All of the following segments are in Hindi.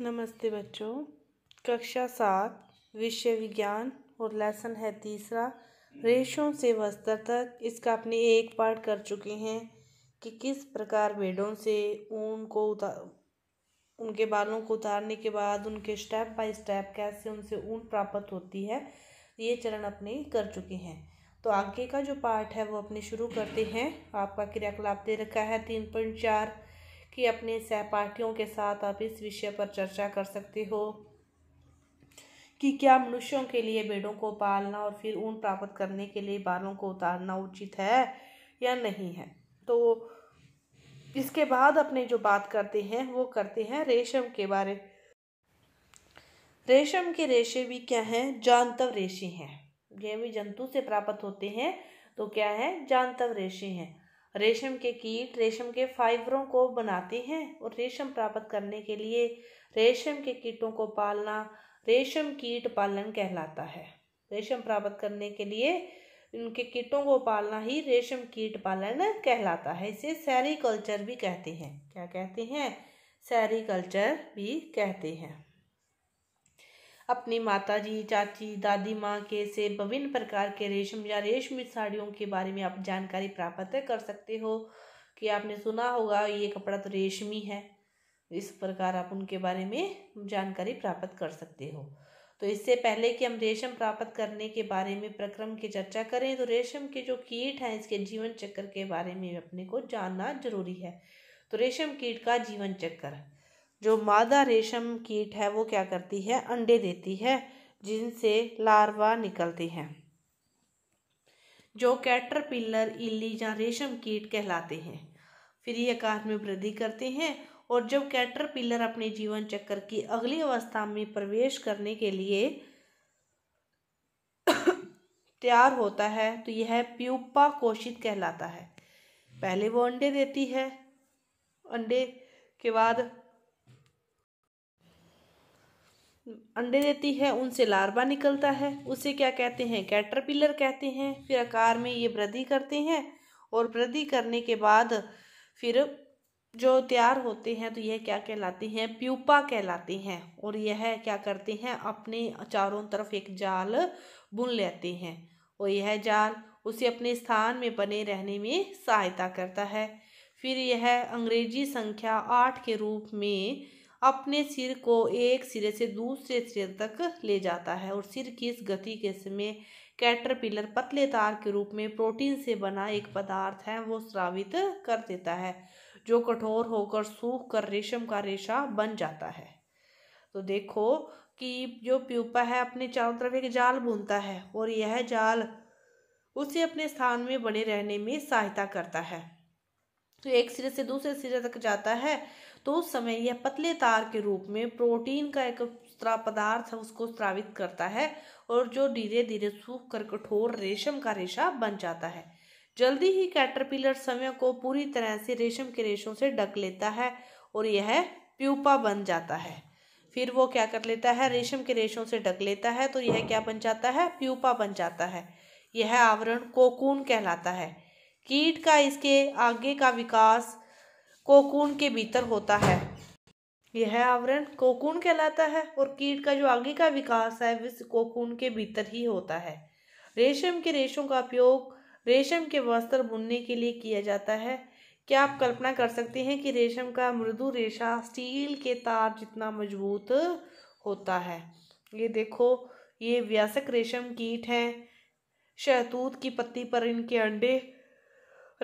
नमस्ते बच्चों कक्षा सात विषय विज्ञान और लेसन है तीसरा रेशों से वस्त्र तक इसका अपने एक पार्ट कर चुके हैं कि किस प्रकार भेड़ों से ऊन को उतार उनके बालों को उतारने के बाद उनके स्टेप बाय स्टेप कैसे उनसे ऊन प्राप्त होती है ये चरण अपने कर चुके हैं तो आगे का जो पार्ट है वो अपने शुरू करते हैं आपका क्रियाकलाप दे रखा है तीन पॉइंट चार कि अपने सहपाठियों के साथ आप इस विषय पर चर्चा कर सकते हो कि क्या मनुष्यों के लिए भेड़ों को पालना और फिर ऊन प्राप्त करने के लिए बालों को उतारना उचित है या नहीं है तो इसके बाद अपने जो बात करते हैं वो करते हैं रेशम के बारे रेशम के रेशे भी क्या हैं जानतव रेशे हैं ये भी जंतु से प्राप्त होते हैं तो क्या है जानतव रेशे हैं रेशम के कीट रेशम के फाइबरों को बनाते हैं और रेशम प्राप्त करने के लिए रेशम के कीटों को पालना रेशम कीट पालन कहलाता है रेशम प्राप्त करने के लिए उनके कीटों को पालना ही रेशम कीट पालन कहलाता है इसे सैरी कल्चर भी कहते हैं क्या कहते हैं सैरी कल्चर भी कहते हैं अपनी माता जी चाची दादी माँ के से विभिन्न प्रकार के रेशम या रेशमी साड़ियों के बारे में आप जानकारी प्राप्त कर सकते हो कि आपने सुना होगा ये कपड़ा तो रेशमी है इस प्रकार आप उनके बारे में जानकारी प्राप्त कर सकते हो तो इससे पहले कि हम रेशम प्राप्त करने के बारे में प्रक्रम की चर्चा करें तो रेशम के जो कीट हैं इसके जीवन चक्र के बारे में अपने को जानना जरूरी है तो रेशम कीट का जीवन चक्र जो मादा रेशम कीट है वो क्या करती है अंडे देती है जिनसे लार्वा निकलते हैं जो कैटरपिलर इली या रेशम कीट कहलाते हैं फिर ये आकार में वृद्धि करते हैं और जब कैटरपिलर अपने जीवन चक्र की अगली अवस्था में प्रवेश करने के लिए तैयार होता है तो यह प्यूपा कोशित कहलाता है पहले वो अंडे देती है अंडे के बाद अंडे देती है उनसे लार्वा निकलता है उसे क्या कहते हैं कैटरपिलर कहते हैं फिर आकार में ये वृद्धि करते हैं और वृद्धि करने के बाद फिर जो तैयार होते हैं तो यह क्या कहलाते हैं प्यूपा कहलाते हैं और यह क्या करते हैं अपने चारों तरफ एक जाल बुन लेते हैं और यह जाल उसे अपने स्थान में बने रहने में सहायता करता है फिर यह अंग्रेजी संख्या आठ के रूप में अपने सिर को एक सिरे से दूसरे सिरे तक ले जाता है और सिर की इस गति के समय कैटरपिलर पतले तार के रूप में प्रोटीन से बना एक पदार्थ है वो स्रावित कर देता है जो कठोर होकर सूख कर रेशम का रेशा बन जाता है तो देखो कि जो प्यूपा है अपने चारों तरफ एक जाल बुनता है और यह जाल उसे अपने स्थान में बने रहने में सहायता करता है तो एक सिरे से दूसरे सिरे तक जाता है तो उस समय यह पतले तार के रूप में प्रोटीन का एक पदार्थ उसको स्रावित करता है और जो धीरे धीरे सूख कर कठोर रेशम का रेशा बन जाता है जल्दी ही कैटरपिलर समय को पूरी तरह से रेशम के रेशों से ढक लेता है और यह प्यूपा बन जाता है फिर वो क्या कर लेता है रेशम के रेशों से ढक लेता है तो यह क्या बन जाता है प्यूपा बन जाता है यह आवरण कोकून कहलाता है कीट का इसके आगे का विकास कोकून के भीतर होता है यह आवरण कोकून कहलाता है और कीट का जो आगे का विकास है वह कोकून के भीतर ही होता है रेशम के रेशों का उपयोग रेशम के वस्त्र बुनने के लिए किया जाता है क्या आप कल्पना कर सकते हैं कि रेशम का मृदु रेशा स्टील के तार जितना मजबूत होता है ये देखो ये व्यासक रेशम कीट है शहतूत की पत्ती पर इनके अंडे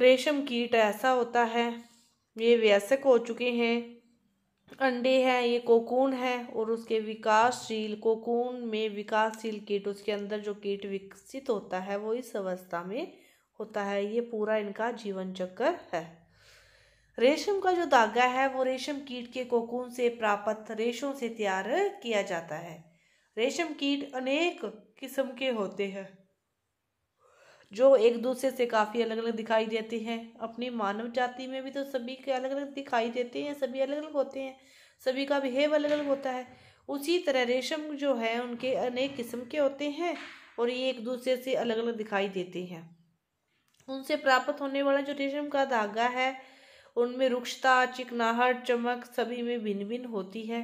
रेशम कीट ऐसा होता है ये व्यसक हो चुके हैं अंडे हैं ये कोकून है और उसके विकासशील कोकून में विकासशील कीट उसके अंदर जो कीट विकसित होता है वो इस अवस्था में होता है ये पूरा इनका जीवन चक्र है रेशम का जो धागा है वो रेशम कीट के कोकून से प्राप्त रेशों से तैयार किया जाता है रेशम कीट अनेक किस्म के होते हैं जो एक दूसरे से काफ़ी अलग अलग दिखाई देते हैं अपनी मानव जाति में भी तो सभी के अलग अलग दिखाई देते हैं सभी अलग अलग होते हैं सभी का बिहेव अलग अलग होता है उसी तरह रेशम जो है उनके अनेक किस्म के होते हैं और ये एक दूसरे से अलग अलग दिखाई देते हैं उनसे प्राप्त होने वाला जो रेशम का धागा है उनमें रुक्षता चिकनाहट चमक सभी में भिन्न भिन्न होती है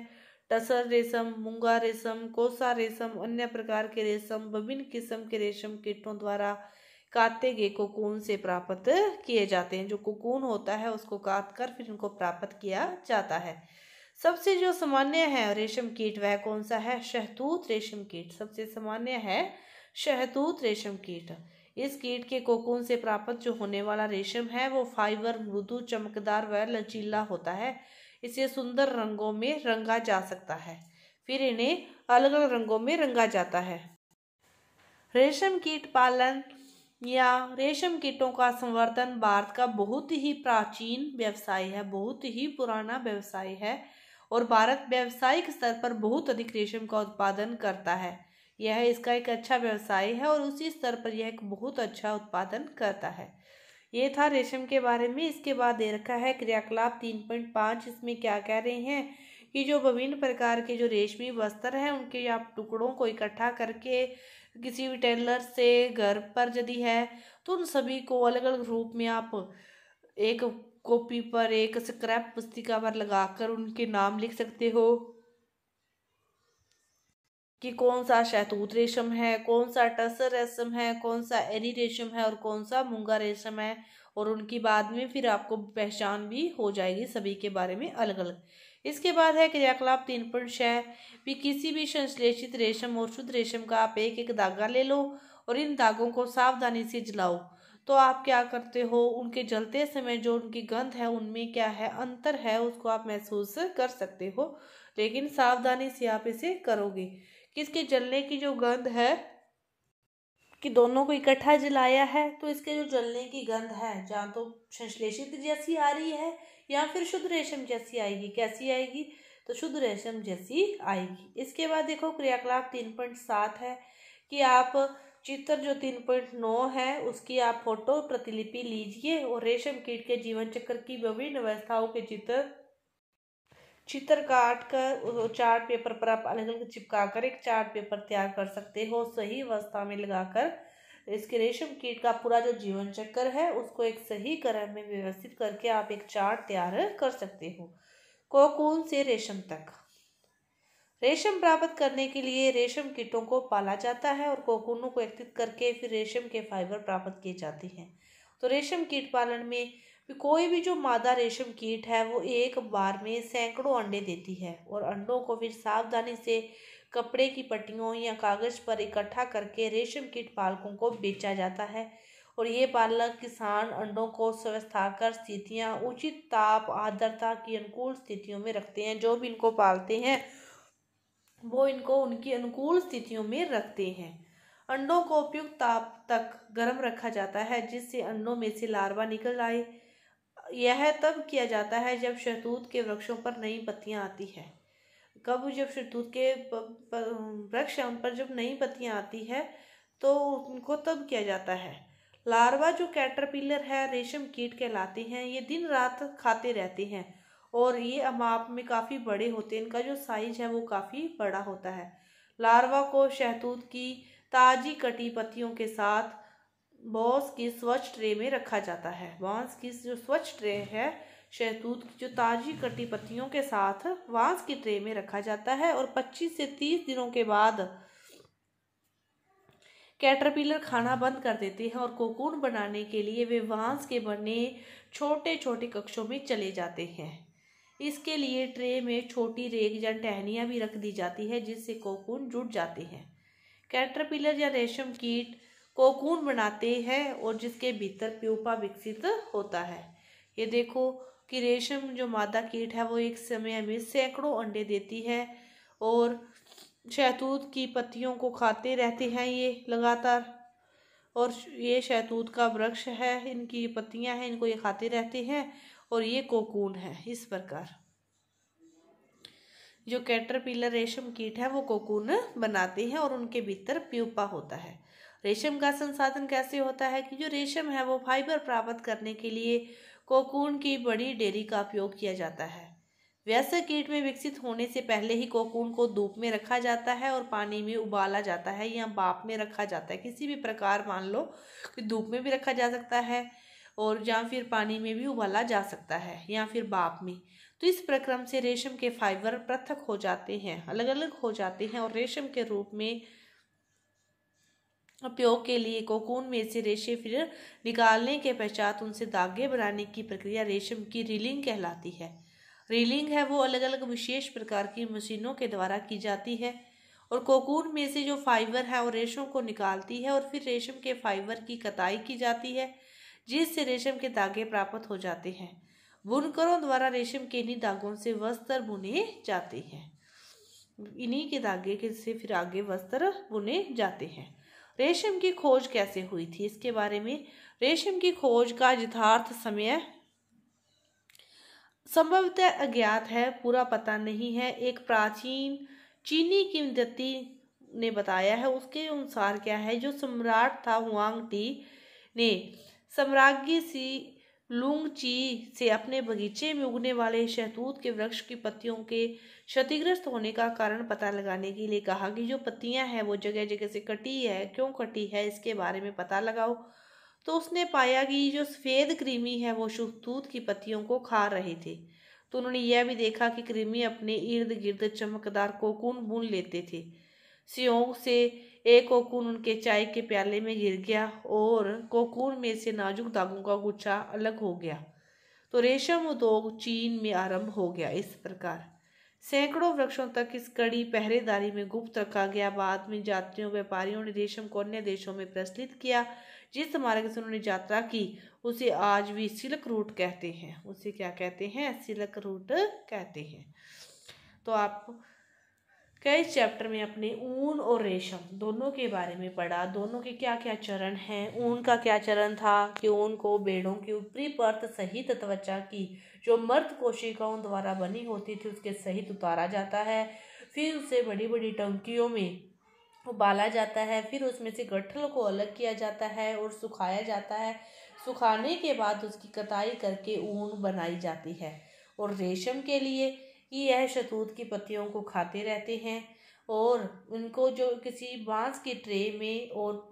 टसर रेशम मूंगा रेशम कोसा रेशम अन्य प्रकार के रेशम विभिन्न किस्म के रेशम कीटों द्वारा काते कोकून से प्राप्त किए जाते हैं जो कोकून होता है उसको काट कर फिर इनको प्राप्त किया जाता है सबसे जो सामान्य है रेशम कीट वह कौन सा है शहतूत रेशम कीट सबसे सामान्य है शहतूत रेशम कीट इस कीट के कोकून से प्राप्त जो होने वाला रेशम है वो फाइबर मृदु चमकदार व लचीला होता है इसे सुंदर रंगों में रंगा जा सकता है फिर इन्हें अलग अलग रंगों में रंगा जाता है रेशम कीट पालन या रेशम कीटों का संवर्धन भारत का बहुत ही प्राचीन व्यवसाय है बहुत ही पुराना व्यवसाय है और भारत व्यावसायिक स्तर पर बहुत अधिक रेशम का उत्पादन करता है यह इसका एक अच्छा व्यवसाय है और उसी स्तर पर यह एक बहुत अच्छा उत्पादन करता है ये था रेशम के बारे में इसके बाद दे रखा है क्रियाकलाप तीन पॉइंट पाँच इसमें क्या कह रहे हैं कि जो विभिन्न प्रकार के जो रेशमी वस्त्र हैं उनके आप टुकड़ों को इकट्ठा करके किसी भी टेलर से घर पर यदि है तो उन सभी को अलग अलग रूप में आप एक कॉपी पर एक स्क्रैप पुस्तिका पर लगाकर उनके नाम लिख सकते हो कि कौन सा शहतूत रेशम है कौन सा टसर रेशम है कौन सा एरी रेशम है और कौन सा मूंगा रेशम है और उनकी बाद में फिर आपको पहचान भी हो जाएगी सभी के बारे में अलग अलग इसके बाद है क्रियाकलाप तीन पॉइंट छः भी किसी भी संश्लेषित रेशम और शुद्ध रेशम का आप एक एक धागा ले लो और इन धागों को सावधानी से जलाओ तो आप क्या करते हो उनके जलते समय जो उनकी गंध है उनमें क्या है अंतर है उसको आप महसूस कर सकते हो लेकिन सावधानी से आप इसे करोगे किसके जलने की जो गंध है कि दोनों को इकट्ठा जलाया है तो इसके जो जलने की गंध है या तो संश्लेषित जैसी आ रही है या फिर शुद्ध रेशम जैसी आएगी कैसी आएगी तो शुद्ध रेशम जैसी आएगी इसके बाद देखो क्रियाकलाप तीन पॉइंट सात है कि आप चित्र जो तीन पॉइंट नौ है उसकी आप फोटो प्रतिलिपि लीजिए और रेशम कीट के जीवन चक्र की विभिन्न अवस्थाओं के चित्र चित्र काट कर चार्ट पेपर पर आप अलग अलग चिपका कर एक चार्ट पेपर तैयार कर सकते हो सही अवस्था में लगाकर इसके रेशम कीट का पूरा जो जीवन चक्कर है उसको एक सही क्रम में व्यवस्थित करके आप एक चार्ट तैयार कर सकते हो कोकून से रेशम तक रेशम प्राप्त करने के लिए रेशम कीटों को पाला जाता है और कोकूनों को एकत्रित करके फिर रेशम के फाइबर प्राप्त किए जाते हैं तो रेशम कीट पालन में कोई भी जो मादा रेशम कीट है वो एक बार में सैकड़ों अंडे देती है और अंडों को फिर सावधानी से कपड़े की पट्टियों या कागज़ पर इकट्ठा करके रेशम कीट पालकों को बेचा जाता है और ये पालक किसान अंडों को स्वस्थाकर स्थितियाँ उचित ताप आर्द्रता की अनुकूल स्थितियों में रखते हैं जो भी इनको पालते हैं वो इनको उनकी अनुकूल स्थितियों में रखते हैं अंडों को उपयुक्त ताप तक गर्म रखा जाता है जिससे अंडों में से लार्वा निकल आए यह तब किया जाता है जब शहतूत के वृक्षों पर नई पत्तियां आती है कब जब शहतूत के वृक्ष उन पर जब नई पत्तियां आती है तो उनको तब किया जाता है लार्वा जो कैटरपिलर है रेशम कीट कहलाते हैं ये दिन रात खाते रहते हैं और ये अमाप में काफ़ी बड़े होते हैं इनका जो साइज है वो काफ़ी बड़ा होता है लार्वा को शहतूत की ताजी कटी पत्तियों के साथ बॉस की स्वच्छ ट्रे में रखा जाता है बांस की जो स्वच्छ ट्रे है शहतूत की जो ताजी कटी पत्तियों के साथ बांस की ट्रे में रखा जाता है और 25 से 30 दिनों के बाद कैटरपिलर खाना बंद कर देते हैं और कोकून बनाने के लिए वे बांस के बने छोटे छोटे कक्षों में चले जाते हैं इसके लिए ट्रे में छोटी रेग या टहनियाँ भी रख दी जाती है जिससे कोकून जुट जाते हैं कैटरपिलर या रेशम कीट कोकून बनाते हैं और जिसके भीतर प्यूपा विकसित होता है ये देखो कि रेशम जो मादा कीट है वो एक समय में सैकड़ों अंडे देती है और शहतूत की पत्तियों को खाते रहते हैं ये लगातार और ये शहतूत का वृक्ष है इनकी पत्तियां हैं इनको ये खाते रहते हैं और ये कोकून है इस प्रकार जो कैटरपिलर रेशम कीट है वो कोकून बनाते हैं और उनके भीतर प्यूपा होता है रेशम का संसाधन कैसे होता है कि जो रेशम है वो फाइबर प्राप्त करने के लिए कोकून की बड़ी डेयरी का उपयोग किया जाता है वैसे कीट में विकसित होने से पहले ही कोकून को धूप में रखा जाता है और पानी में उबाला जाता है या बाप में रखा जाता है किसी भी प्रकार मान लो कि धूप में भी रखा जा सकता है और या फिर पानी में भी उबाला जा सकता है या फिर बाप में तो इस प्रक्रम से रेशम के फाइबर पृथक हो जाते हैं अलग अलग हो जाते हैं और रेशम के रूप में उपयोग के लिए कोकून में से रेशे फिर निकालने के पश्चात उनसे धागे बनाने की प्रक्रिया रेशम की रीलिंग कहलाती है रीलिंग है वो अलग अलग विशेष प्रकार की मशीनों के द्वारा की जाती है और कोकून में से जो फाइबर है वो रेशों को निकालती है और फिर रेशम के फाइबर की कताई की जाती है जिससे रेशम के धागे प्राप्त हो जाते हैं बुनकरों द्वारा रेशम के इन्हीं धागों से वस्त्र बुने जाते हैं इन्हीं के धागे के से फिर आगे वस्त्र बुने जाते हैं रेशम की खोज कैसे हुई थी इसके बारे में रेशम की खोज का यथार्थ समय संभवतः अज्ञात है पूरा पता नहीं है एक प्राचीन चीनी किमदती ने बताया है उसके अनुसार क्या है जो सम्राट था हुआंग टी ने सम्राज्ञी सी लुंगची से अपने बगीचे में उगने वाले शहतूत के वृक्ष की पत्तियों के क्षतिग्रस्त होने का कारण पता लगाने के लिए कहा कि जो पत्तियां हैं वो जगह जगह से कटी है क्यों कटी है इसके बारे में पता लगाओ तो उसने पाया कि जो सफ़ेद कृमि है वो शहतूत की पत्तियों को खा रहे थे तो उन्होंने यह भी देखा कि कृमि अपने इर्द गिर्द चमकदार कोकून बुन लेते थे सियोंग से एक कोकून उनके चाय के प्याले में गिर गया और कोकून में से नाजुक दागों का गुच्छा अलग हो गया तो रेशम उद्योग चीन में आरंभ हो गया इस प्रकार सैकड़ों वृक्षों तक इस कड़ी पहरेदारी में गुप्त रखा गया बाद में यात्रियों व्यापारियों ने रेशम को अन्य देशों में प्रचलित किया जिस मार्ग से उन्होंने यात्रा की उसे आज भी सिल्क रूट कहते हैं उसे क्या कहते हैं सिल्क रूट कहते हैं तो आप कई चैप्टर में अपने ऊन और रेशम दोनों के बारे में पढ़ा दोनों के क्या क्या चरण हैं ऊन का क्या चरण था कि ऊन को बेड़ों की ऊपरी परत सहित त्वचा की जो मर्द कोशिकाओं द्वारा बनी होती थी उसके सहित उतारा जाता है फिर उसे बड़ी बड़ी टंकियों में उबाला जाता है फिर उसमें से गठल को अलग किया जाता है और सुखाया जाता है सुखाने के बाद उसकी कटाई करके ऊन बनाई जाती है और रेशम के लिए कि यह शतूत की पत्तियों को खाते रहते हैं और उनको जो किसी बांस की ट्रे में और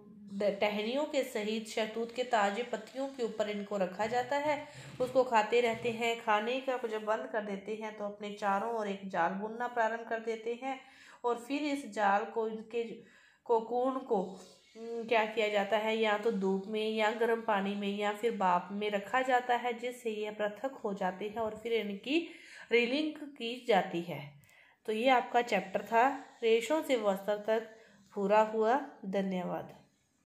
टहनियों के सहित शहतूत के ताजे पत्तियों के ऊपर इनको रखा जाता है उसको खाते रहते हैं खाने का जब बंद कर देते हैं तो अपने चारों ओर एक जाल बुनना प्रारंभ कर देते हैं और फिर इस जाल को इनके कोकून को क्या किया जाता है या तो धूप में या गर्म पानी में या फिर बाप में रखा जाता है जिससे यह पृथक हो जाते हैं और फिर इनकी रिलिंक की जाती है तो ये आपका चैप्टर था रेशों से वस्त्र तक पूरा हुआ धन्यवाद